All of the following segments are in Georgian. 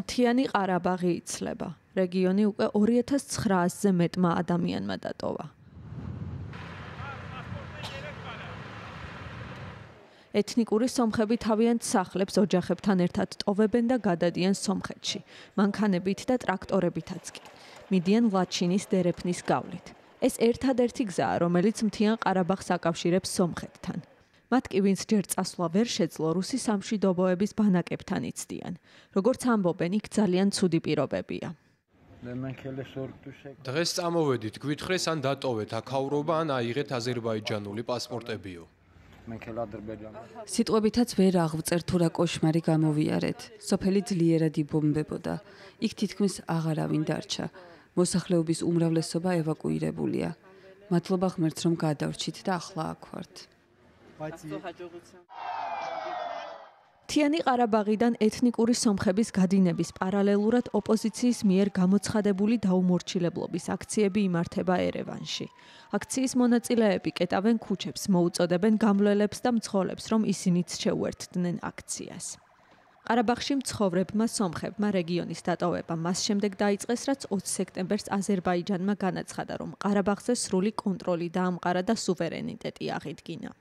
მთიანი ყარაბაღი იცლება. რეგიონი უკვე 2900-ზე მეტმა ადამიანმა დატოვა. ეთნიკური სომხები თავიანთ სახლებს ოჯახებთან ერთად ტოვებენ და გადადიან სომხეთში, მანქანებით და ტრაქტორებითაც კი. მიდიან ლაჩინის დერეფნის გავლით. ეს ერთადერთი გზაა, რომელიც მთიან ყარაბაღს აკავშირებს სომხეთთან. მათ კი ვინც ჯერ წასვლა ვერ შეძლო რუსი სამშვიდობოების ბანაკებთან იცდიან როგორც ამბობენ იქ ძალიან ცუდი პირობებია დღეს წამოვედით გვითხრეს ან დატოვეთ აკაურობა ან აიღეთ აზერბაიჯანული პასპორტებიო სიტყვებითაც ვერ აღვწერ თუ რა кошმარი გამოვიარეთ სოფელი ძლიერად იბომბებოდა იქ თითქმის აღარავინ დარჩა მოსახლეობის უმრავლესობა ევაკუირებულია მადლობა ღმერთს რომ გადავრჩით და ახლა აქ ვართ თიანი ყარაბაღიდან ეთნიკური სომხების გადინების პარალელურად ოპოზიციის მიერ გამოცხადებული დაუმორჩილებლობის აქციები იმართება ერევანში. აქციის მონაწილეები კეტავენ ქუჩებს, მოუწოდებენ გამვლელებს და მცხოვლებს, რომ ისინიც შეუერთდნენ აქციას. ყარაბაღში მცხოვრებმა სომხებმა რეგიონის დატოვება მას შემდეგ დაიწყეს, რაც 20 სექტემბერს აზერბაიჯანმა განაცხადა, რომ ყარაბაღზე სრული კონტროლი დაამყარა და სუვერენიტეტი აღიდგინა.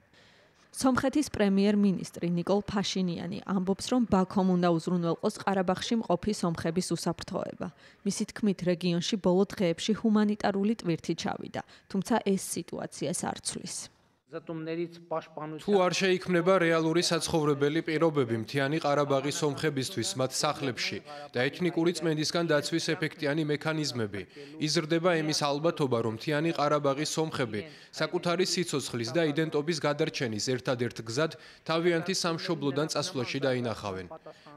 სომხეთის პრემიერ-მინისტრი نيكოლ ფაშინიანი ამბობს, რომ ბაქომ უნდა უზრუნველყოს ყარაბახში მყოფი სომხების უსაფრთხოება. მისი თქმით, რეგიონში ბოლო დღეებში ჰუმანიტარული ტვირთი ჩავიდა, თუმცა ეს სიტუაციას არ ცვლის. ზატომნერიც პაშპანუს თუ არ შეიქმნება რეალური საცხოვრებელი პირობები მთიანი ყარაბაღის სომხებისთვის მათ სახლებში და ეთნიკური წმენდისგან დაცვის ეფექტიანი მექანიზმები იზრდება იმის ალბათობა რომ მთიანი ყარაბაღის სომხები საკუთარი სიცოცხლის და იდენტობის გადარჩენის ერთადერთ გზად თავიანთი სამშობლოდან წასვლაში დაინახავენ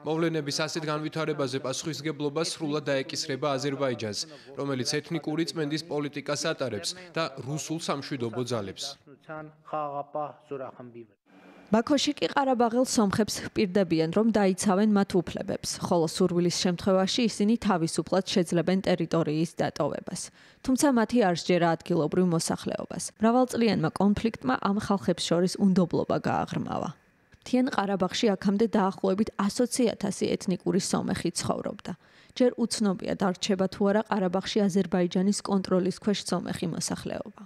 მოვლენების ასეთ განვითარებაზე პასუხისგებლობა სრულად დაეკისრება აზერბაიჯანს რომელიც ეთნიკური წმენდის პოლიტიკას ატარებს და რუსულ სამშვიდობო ძალებს თან ხაღაპა ზურახმბი ბაქოში კი ყარაბაღელ სომხებს პირდებიან, რომ დაიცავენ მათ უფლებებს, ხოლო სურვილის შემთხვევაში ისინი თავისუფლად შეძლებენ ტერიტორიის დატოვებას. თუმცა მათი არ შეერა ადგილობრივ მოსახლეობას. მრავალწლიანმა კონფლიქტმა ამ ხალხებს შორის უნდობლობა გააღრმავა. თიან ყარაბაღში აქამდე დაახლოებით 120.000 ეთნიკური სომეხი ცხოვრობდა. ჯერ უცნობია, დარჩება თუ არა ყარაბაღში აზერბაიჯანის კონტროლის ქვეშ სომეხი მოსახლეობა.